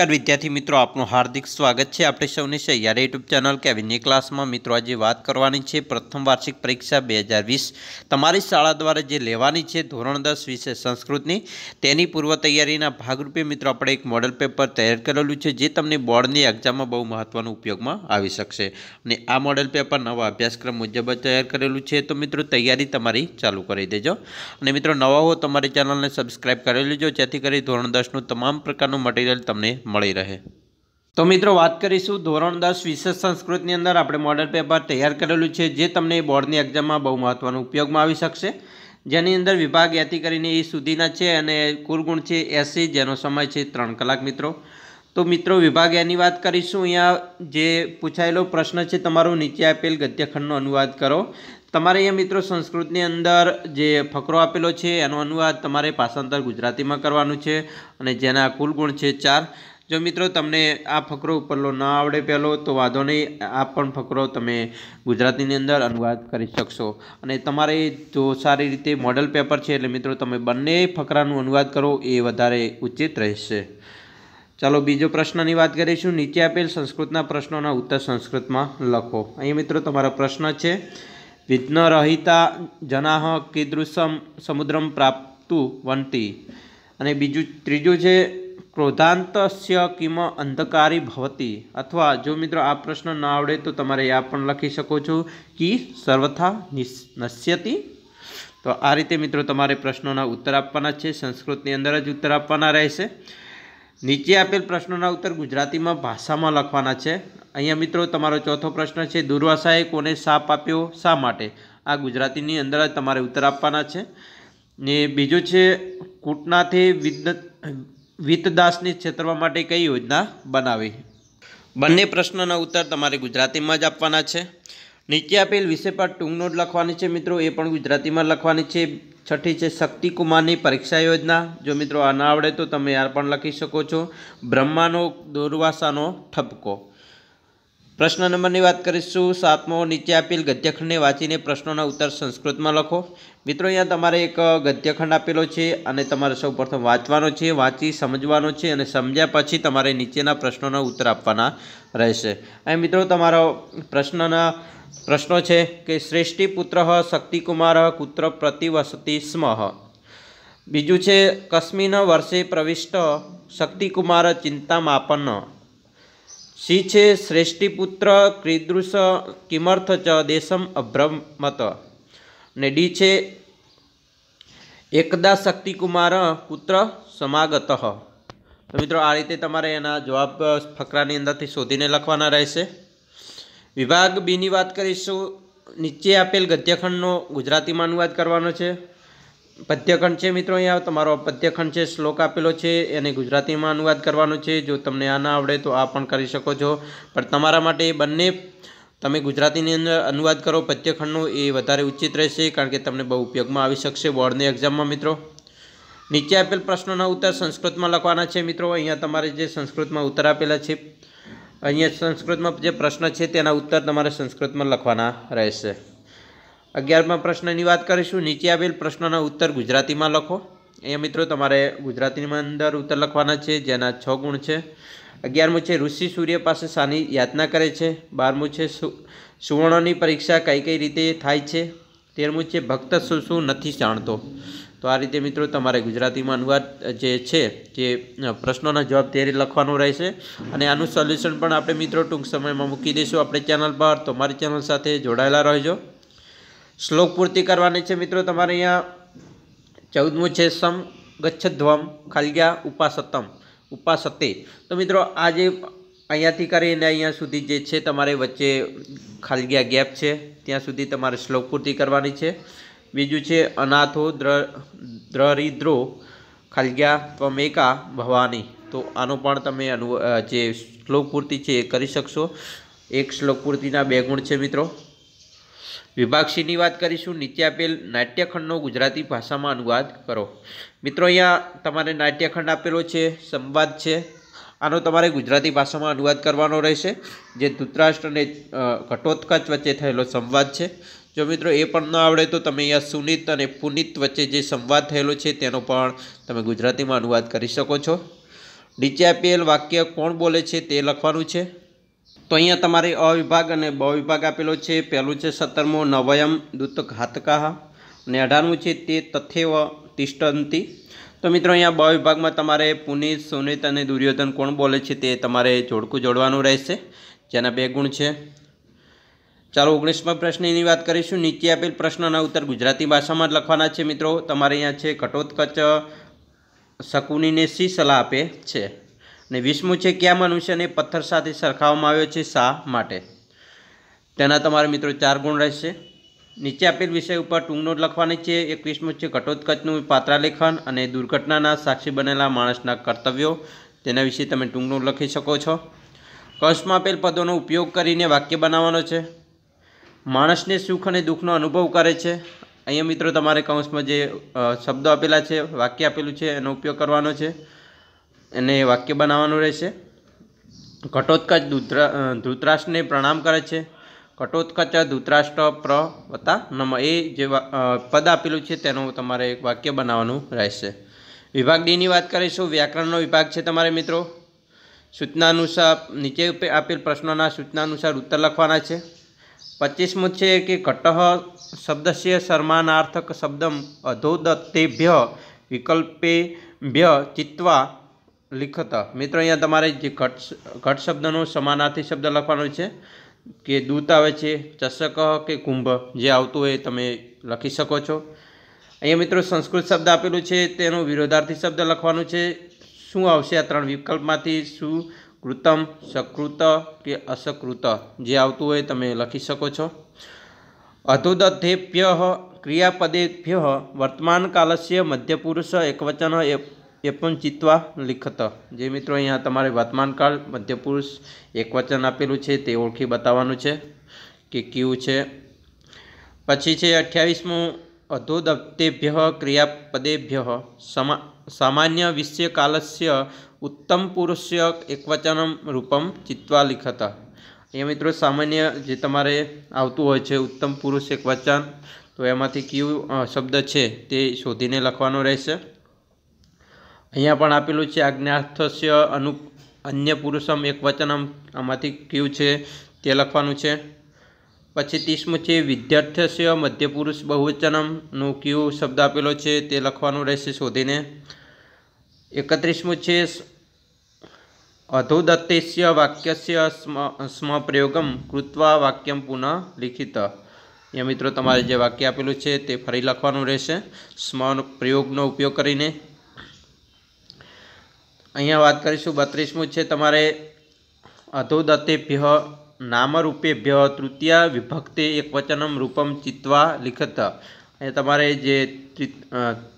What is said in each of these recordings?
નમસ્કાર વિદ્યાર્થી મિત્રો આપનું હાર્દિક સ્વાગત છે આપણે સૌની સૈયાર યુટ્યુબ ચેનલ કે કેવિનની ક્લાસમાં મિત્રો આજે વાત કરવાની છે પ્રથમ વાર્ષિક પરીક્ષા બે તમારી શાળા દ્વારા જે લેવાની છે ધોરણ દસ વિશે સંસ્કૃતની તેની પૂર્વ તૈયારીના ભાગરૂપે મિત્રો આપણે એક મોડલ પેપર તૈયાર કરેલું છે જે તમને બોર્ડની એક્ઝામમાં બહુ મહત્ત્વનું ઉપયોગમાં આવી શકશે અને આ મોડલ પેપર નવા અભ્યાસક્રમ મુજબ તૈયાર કરેલું છે તો મિત્રો તૈયારી તમારી ચાલુ કરી દેજો અને મિત્રો નવા હો તમારી ચેનલને સબસ્ક્રાઈબ કરી લેજો જેથી કરી ધોરણ દસનું તમામ પ્રકારનું મટીરિયલ તમને મળી રહે તો મિત્રો વાત કરીશું ધોરણ દસ વિશેષ સંસ્કૃતની અંદર આપણે મોડલ પેપર તૈયાર કરેલું છે જે તમને બોર્ડની એક્ઝામમાં બહુ મહત્ત્વનું ઉપયોગમાં આવી શકશે જેની અંદર વિભાગ એથી કરીને એ સુધીના છે અને કુલ ગુણ છે એસી જેનો સમય છે ત્રણ કલાક મિત્રો તો મિત્રો વિભાગ એની વાત કરીશું અહીંયા જે પૂછાયેલો પ્રશ્ન છે તમારો નીચે આપેલ ગદ્યખંડનો અનુવાદ કરો તમારે અહીંયા મિત્રો સંસ્કૃતની અંદર જે ફકરો આપેલો છે એનો અનુવાદ તમારે ભાષાંતર ગુજરાતીમાં કરવાનું છે અને જેના કુલ ગુણ છે ચાર જો મિત્રો તમને આ ફકરો ઉપરલો ન આવડે પહેલો તો વાંધો નહીં આ પણ ફકરો તમે ગુજરાતીની અંદર અનુવાદ કરી શકશો અને તમારે જો સારી રીતે મોડલ પેપર છે એટલે મિત્રો તમે બંને ફકરાનું અનુવાદ કરો એ વધારે ઉચિત રહેશે ચાલો બીજો પ્રશ્નની વાત કરીશું નીચે આપેલ સંસ્કૃતના પ્રશ્નોના ઉત્તર સંસ્કૃતમાં લખો અહીં મિત્રો તમારો પ્રશ્ન છે વિઘ્નરહિતા જનાહ કીદૃશમ સમુદ્રમ પ્રાપ્તું વંતી અને બીજું ત્રીજું છે ક્રોધાંતસ્ય કિમ અંધકારી ભવતી અથવા જો મિત્રો આ પ્રશ્ન ન આવડે તો તમારે આ પણ લખી શકો છો કે સર્વથા નશ્યતી તો આ રીતે મિત્રો તમારે પ્રશ્નોના ઉત્તર આપવાના છે સંસ્કૃતની અંદર જ ઉત્તર આપવાના રહેશે નીચે આપેલ પ્રશ્નોના ઉત્તર ગુજરાતીમાં ભાષામાં લખવાના છે અહીંયા મિત્રો તમારો ચોથો પ્રશ્ન છે દુર્વાસાએ કોને સાપ આપ્યો શા માટે આ ગુજરાતીની અંદર જ તમારે ઉત્તર આપવાના છે ને બીજો છે કૂટનાથી વિદ્યત વિતદાસની છેતરવા માટે કઈ યોજના બનાવી બંને પ્રશ્નના ઉત્તર તમારે ગુજરાતીમાં જ આપવાના છે નીચે આપેલ વિષય પર ટૂંકનોટ લખવાની છે મિત્રો એ પણ ગુજરાતીમાં લખવાની છે છઠ્ઠી છે શક્તિકુમારની પરીક્ષા યોજના જો મિત્રો આ ના આવડે તો તમે આ પણ લખી શકો છો બ્રહ્માનો દુર્વાસાનો ઠપકો પ્રશ્ન નંબરની વાત કરીશું સાતમો નીચે આપેલ ગદ્યખંડને વાંચીને પ્રશ્નોના ઉત્તર સંસ્કૃતમાં લખો મિત્રો અહીંયા તમારે એક ગદ્યખંડ આપેલો છે અને તમારે સૌ પ્રથમ વાંચવાનો છે વાંચી સમજવાનો છે અને સમજ્યા પછી તમારે નીચેના પ્રશ્નોના ઉત્તર આપવાના રહેશે અહીં મિત્રો તમારો પ્રશ્નના પ્રશ્નો છે કે શ્રેષ્ઠી પુત્ર શક્તિકુમાર કુત્ર પ્રતિવસતી સ્મહ બીજું છે કસ્મિન વર્ષે પ્રવિષ્ટ શક્તિકુમાર ચિંતામાપન શિછે શ્રેષ્ઠીપુત્ર કીદૃશ કિમર્થ ચ દેશમ અભ્રમત ને ડી છે એકદા શક્તિકુમાર પુત્ર સમાગત તો મિત્રો આ રીતે તમારે એના જવાબ ફકરાની અંદરથી શોધીને લખવાના રહેશે વિભાગ બીની વાત કરીશું નીચે આપેલ ગદ્યખંડનો ગુજરાતીમાં અનુવાદ કરવાનો છે પદ્યખંડ છે મિત્રો અહીંયા તમારો પદ્યખંડ છે શ્લોક આપેલો છે એને ગુજરાતીમાં અનુવાદ કરવાનો છે જો તમને આ ના આવડે તો આ પણ કરી શકો છો પણ તમારા માટે એ બંને તમે ગુજરાતીની અંદર અનુવાદ કરો પદ્યખંડનો એ વધારે ઉચિત રહેશે કારણ કે તમને બહુ ઉપયોગમાં આવી શકશે બોર્ડની એક્ઝામમાં મિત્રો નીચે આપેલ પ્રશ્નોના ઉત્તર સંસ્કૃતમાં લખવાના છે મિત્રો અહીંયા તમારે જે સંસ્કૃતમાં ઉત્તર આપેલા છે અહીંયા સંસ્કૃતમાં જે પ્રશ્ન છે તેના ઉત્તર તમારે સંસ્કૃતમાં લખવાના રહેશે અગિયારમાં પ્રશ્નની વાત કરીશું નીચે આવેલ પ્રશ્નના ઉત્તર ગુજરાતીમાં લખો એ મિત્રો તમારે ગુજરાતીમાં અંદર ઉત્તર લખવાના છે જેના છ ગુણ છે અગિયારમું છે ઋષિ સૂર્ય પાસે શાની યાતના કરે છે બારમું છે સુવર્ણની પરીક્ષા કઈ કઈ રીતે થાય છે તેરમું છે ભક્ત શું શું નથી જાણતો તો આ રીતે મિત્રો તમારે ગુજરાતીમાં અનુવાદ જે છે જે પ્રશ્નોના જવાબ તે લખવાનો રહેશે અને આનું સોલ્યુશન પણ આપણે મિત્રો ટૂંક સમયમાં મૂકી દઈશું આપણે ચેનલ પર તો મારી ચેનલ સાથે જોડાયેલા રહેજો શ્લોક પૂર્તિ કરવાની છે મિત્રો તમારે અહીંયા ચૌદમું છે સમ ગચ્છધ્વમ ખલ્યા ઉપાસતમ ઉપાસતે તો મિત્રો આજે અહીંયાથી કરીને અહીંયા સુધી જે છે તમારે વચ્ચે ખાલગ્યા ગેપ છે ત્યાં સુધી તમારે શ્લોક પૂર્તિ કરવાની છે બીજું છે અનાથો દ્ર દ્રરિદ્રો ખાલગ્યા ત્વમેકા ભવાની તો આનો પણ તમે અનુ જે શ્લોક પૂર્તિ છે એ કરી શકશો એક શ્લોક પૂર્તિના બે ગુણ છે મિત્રો વિભાગસિંહની વાત કરીશું નીચે આપેલ નાટ્યખંડનો ગુજરાતી ભાષામાં અનુવાદ કરો મિત્રો અહીંયા તમારે નાટ્યખંડ આપેલો છે સંવાદ છે આનો તમારે ગુજરાતી ભાષામાં અનુવાદ કરવાનો રહેશે જે ધૂતરાષ્ટ્ર અને ઘટોત્કચ વચ્ચે થયેલો સંવાદ છે જો મિત્રો એ પણ ન આવડે તો તમે અહીંયા સુનિત અને પુનિત વચ્ચે જે સંવાદ થયેલો છે તેનો પણ તમે ગુજરાતીમાં અનુવાદ કરી શકો છો નીચે આપેલ વાક્ય કોણ બોલે છે તે લખવાનું છે તો અહીંયા તમારે અ વિભાગ અને બ વિભાગ આપેલો છે પહેલું છે સત્તરમો નવયમ દૂતક હાતકાહ અને અઢારમું છે તે તથેવ તિષ્ટંતી તો મિત્રો અહીંયા બ વિભાગમાં તમારે પુનિત સુનિત અને દુર્યોધન કોણ બોલે છે તે તમારે જોડકું જોડવાનું રહેશે જેના બે ગુણ છે ચાલો ઓગણીસમાં પ્રશ્નની વાત કરીશું નીચે આપેલ પ્રશ્નના ઉત્તર ગુજરાતી ભાષામાં જ લખવાના છે મિત્રો તમારે અહીંયા છે ઘટોત્કચ શકુનીને શી સલાહ આપે છે ને વીસમું છે કયા મનુષ્યને પથ્થર સાથે સરખાવવામાં આવ્યો છે શા માટે તેના તમારા મિત્રો ચાર ગુણ રહેશે નીચે આપેલ વિષય ઉપર ટૂંકનોટ લખવાની છે એકવીસમું છે ઘટોત્કચનું પાત્રાલેખન અને દુર્ઘટનાના સાક્ષી બનેલા માણસના કર્તવ્યો તેના વિશે તમે ટૂંકનોટ લખી શકો છો કશમાં આપેલ પદોનો ઉપયોગ કરીને વાક્ય બનાવવાનો છે માણસને સુખ અને દુઃખનો અનુભવ કરે છે અહીંયા મિત્રો તમારે કૌંસમાં જે શબ્દો આપેલા છે વાક્ય આપેલું છે એનો ઉપયોગ કરવાનો છે એને વાક્ય બનાવવાનું રહેશે ઘટોત્કચ ધૂતરાષ્ટ્રને પ્રણામ કરે છે ઘટોત્કચ ધૂતરાષ્ટ્ર પ્ર વતા નમ એ જે પદ આપેલું છે તેનું તમારે એક વાક્ય બનાવવાનું રહેશે વિભાગ ડીની વાત કરીશું વ્યાકરણનો વિભાગ છે તમારે મિત્રો સૂચનાનુસાર નીચે આપેલ પ્રશ્નોના સૂચના અનુસાર ઉત્તર લખવાના છે પચીસમું છે કે ઘટઃ શબ્દસ્ય સન્માનાર્થક શબ્દમ અધોદત્તેભ્ય વિકલ્પેભ્ય ચિત્વા લિખતા મિત્રો અહીંયા તમારે જે ઘટ ઘટ શબ્દનો સમાનાર્થી શબ્દ લખવાનો છે કે દૂત આવે છે ચષક કે કુંભ જે આવતું હોય તમે લખી શકો છો અહીંયા મિત્રો સંસ્કૃત શબ્દ આપેલું છે તેનો વિરોધાર્થી શબ્દ લખવાનું છે શું આવશે આ ત્રણ વિકલ્પમાંથી શું કૃતમ સકૃત કે અસકૃત જે આવતું હોય તમે લખી શકો છો અધુદધેભ્ય ક્રિયાપદેભ્ય વર્તમાનકાલસ્ય મધ્યપુરુષ એકવચન એ પણ ચિત્તવા લિખત જે મિત્રો અહીંયા તમારે વર્તમાનકાળ મધ્યપુરુષ એકવચન આપેલું છે તે ઓળખી બતાવવાનું છે કે કયું છે પછી છે અઠ્યાવીસમું અધોદપ્તેભ્ય ક્રિયાપદેભ્ય સમા સામાન્ય વિષ્યકાલસ્ય ઉત્તમ પુરુષ્ય એકવચન રૂપમ ચિત્વા લિખત એ મિત્રો સામાન્ય જે તમારે આવતું હોય છે ઉત્તમ પુરુષ એકવચન તો એમાંથી કયું શબ્દ છે તે શોધીને લખવાનો રહેશે અહીંયા પણ આપેલું છે આજ્ઞાસ્થસ્ય અનુ અન્ય પુરુષમ એક વચનમ આમાંથી કયું છે તે લખવાનું છે પછી ત્રીસમું છે વિદ્યાર્થસ્ય મધ્યપુરુષ બહુવચનમનું કયું શબ્દ આપેલો છે તે લખવાનું રહેશે શોધીને એકત્રીસમું છે અધોદત્તસ્ય વાક્યસ્ય સ્મ પ્રયોગમ કૃત્વા વાક્યમ પુનઃ લિખિત એ મિત્રો તમારે જે વાક્ય આપેલું છે તે ફરી લખવાનું રહેશે સ્મ પ્રયોગનો ઉપયોગ કરીને અહીંયા વાત કરીશું બત્રીસમું છે તમારે અધોદત્તેભ્ય નામરૂપેભ્ય તૃતીય વિભક્તે એકવચનમ રૂપમ ચિત્વા લિખત એ તમારે જે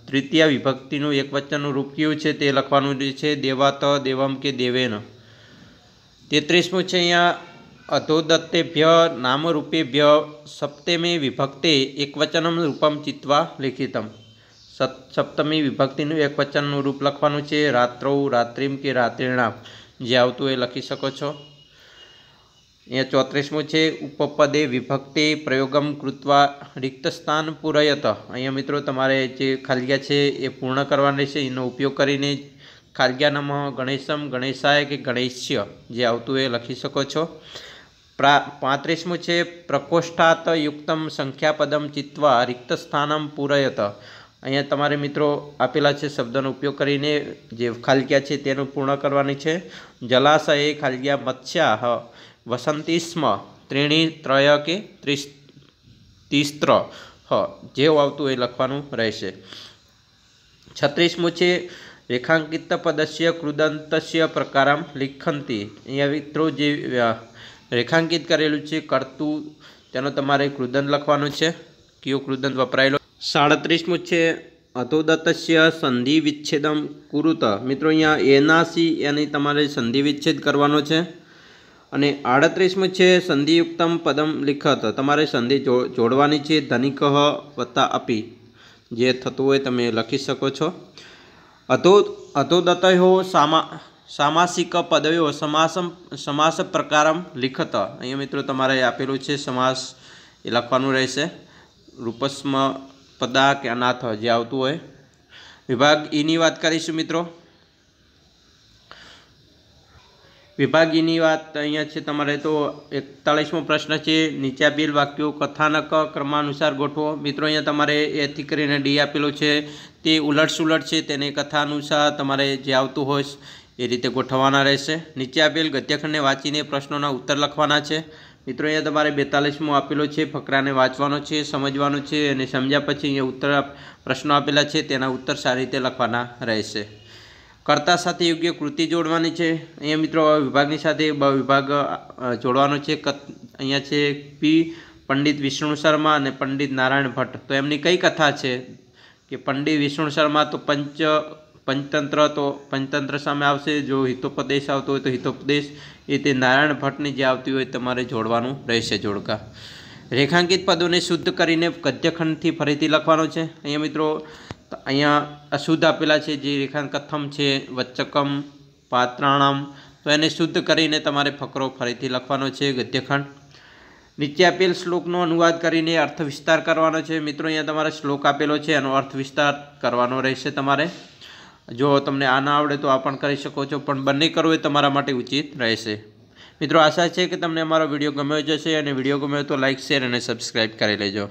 તૃતીય વિભક્તિનું એકવચનનું રૂપ કયું છે તે લખવાનું છે દેવાત દેવમ કે દેવેન તેત્રીસમું છે અહીંયા અધોદત્તેભ્ય નામરૂપેભ્ય સપ્તમે વિભક્તે એકવચનમ રૂપમ ચિત્વા લિખિતમ સપ્તમી વિભક્તિનું એક વચનનું રૂપ લખવાનું છે રાત્રૌ રાત્રિમ કે રાત્રિણામ જે આવતું એ લખી શકો છો અહીંયા ચોત્રીસમું છે ઉપપદે વિભક્તિ પ્રયોગમ કૃત્વા રિક્ત સ્થાન પૂરયત અહીંયા મિત્રો તમારે જે ખાલિયા છે એ પૂર્ણ કરવાની છે એનો ઉપયોગ કરીને ખાલિયા નમઃ ગણેશમ ગણેશાય કે ગણેશ્ય જે આવતું એ લખી શકો છો પ્રા પાંત્રીસમું છે પ્રકોષ્ઠાત યુક્તમ સંખ્યાપદમ ચિત્વા રિક્તસ્થાનમ પૂરયત અહીંયા તમારે મિત્રો આપેલા છે શબ્દનો ઉપયોગ કરીને જે ખાલગ્યા છે તેનું પૂર્ણ કરવાની છે જલાશયે ખાલગ્યા મત્સ્યાહ વસંતિસ્મ ત્રીણી ત્રય કે ત્રીસ તિસ્ત્ર હ જેવું આવતું એ લખવાનું રહેશે છત્રીસમું છે રેખાંકિત પદસ્ય કૃદંતસ્ય પ્રકારમ લિખંતી અહીંયા મિત્રો જે રેખાંકિત કરેલું છે કરતું તેનો તમારે કૃદંત લખવાનું છે કયો કૃદંત વપરાયેલો સાડત્રીસમું છે અતોદત્સ્ય સંધિ વિચ્છેદમ કુરુત મિત્રો અહીંયા એનાસી એની તમારે સંધિ વિચ્છેદ કરવાનો છે અને આડત્રીસમું છે સંધિયુક્તમ પદમ લિખત તમારે સંધિ જોડવાની છે ધનિક વત્તા અપી જે થતું હોય તમે લખી શકો છો અતો અતોદતયો સામા સામાસિક પદવ્યો સમાસમ સમાસ પ્રકારમ લિખત અહીંયા મિત્રો તમારે આપેલું છે સમાસ એ લખવાનું રહેશે રૂપસ્મ સ્પદા કે અનાથ જે આવતું હોય વિભાગ ઈની વાત કરીશું મિત્રો વિભાગ ઈની વાત અહીંયા છે તમારે તો એકતાળીસમો પ્રશ્ન છે નીચે આપેલ વાક્યો કથાનક ક્રમાનુસાર ગોઠવો મિત્રો અહીંયા તમારે એથી કરીને ડી આપેલું છે તે ઉલટસુલટ છે તેને કથા અનુસાર તમારે જે આવતું હોય એ રીતે ગોઠવવાના રહેશે નીચે આપેલ ગદ્યખંડને વાંચીને પ્રશ્નોના ઉત્તર લખવાના છે મિત્રો અહીંયા તમારે બેતાલીસમો આપેલો છે ફકરાને વાંચવાનો છે સમજવાનો છે અને સમજ્યા પછી અહીંયા ઉત્તર પ્રશ્નો આપેલા છે તેના ઉત્તર સારી રીતે લખવાના રહેશે કર્તા સાથે યોગ્ય કૃતિ જોડવાની છે અહીંયા મિત્રો વિભાગની સાથે બ વિભાગ જોડવાનો છે અહીંયા છે પી પંડિત વિષ્ણુ શર્મા અને પંડિત નારાયણ ભટ્ટ તો એમની કઈ કથા છે કે પંડિત વિષ્ણુ શર્મા તો પંચ પંચતંત્ર તો પંચતંત્ર સામે આવશે જો હિતોપદેશ આવતો હોય તો હિતોપદેશ એ તે નારાયણ ભટ્ટની જે આવતી હોય તમારે જોડવાનું રહેશે જોડકા રેખાંકિત પદોને શુદ્ધ કરીને ગદ્યખંડથી ફરીથી લખવાનો છે અહીંયા મિત્રો અહીંયા અશુદ્ધ આપેલા છે જે રેખાંક કથમ છે વચ્ચકમ પાત્રાણમ તો એને શુદ્ધ કરીને તમારે ફકરો ફરીથી લખવાનો છે ગદ્યખંડ નીચે આપેલ શ્લોકનો અનુવાદ કરીને અર્થ વિસ્તાર કરવાનો છે મિત્રો અહીંયા તમારે શ્લોક આપેલો છે એનો અર્થ વિસ્તાર કરવાનો રહેશે તમારે જો તમને આ ના આવડે તો આ પણ કરી શકો છો પણ બંને કરવું એ તમારા માટે ઉચિત રહેશે મિત્રો આશા છે કે તમને અમારો વિડીયો ગમ્યો જશે અને વિડીયો ગમ્યો તો લાઇક શેર અને સબસ્ક્રાઈબ કરી લેજો